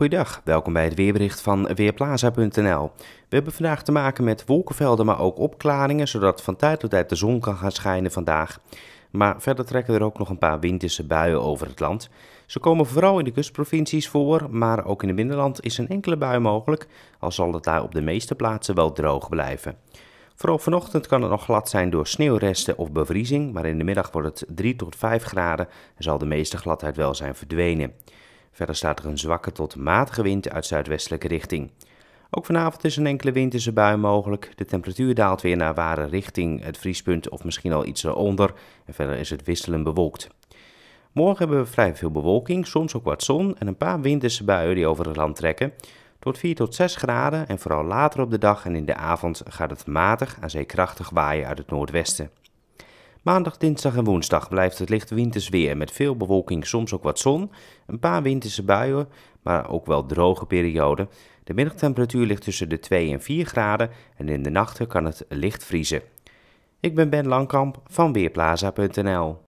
Goeiedag, welkom bij het weerbericht van Weerplaza.nl. We hebben vandaag te maken met wolkenvelden, maar ook opklaringen, zodat van tijd tot tijd de zon kan gaan schijnen vandaag. Maar verder trekken er ook nog een paar winterse buien over het land. Ze komen vooral in de kustprovincies voor, maar ook in het binnenland is een enkele bui mogelijk, al zal het daar op de meeste plaatsen wel droog blijven. Vooral vanochtend kan het nog glad zijn door sneeuwresten of bevriezing, maar in de middag wordt het 3 tot 5 graden en zal de meeste gladheid wel zijn verdwenen. Verder staat er een zwakke tot matige wind uit zuidwestelijke richting. Ook vanavond is een enkele winterse bui mogelijk. De temperatuur daalt weer naar ware richting het vriespunt of misschien al iets eronder. En verder is het wisselend bewolkt. Morgen hebben we vrij veel bewolking, soms ook wat zon en een paar winterse buien die over het land trekken. Tot 4 tot 6 graden en vooral later op de dag en in de avond gaat het matig aan zeer krachtig waaien uit het noordwesten. Maandag, dinsdag en woensdag blijft het licht winters weer met veel bewolking, soms ook wat zon. Een paar winterse buien, maar ook wel droge perioden. De middagtemperatuur ligt tussen de 2 en 4 graden en in de nachten kan het licht vriezen. Ik ben Ben Langkamp van Weerplaza.nl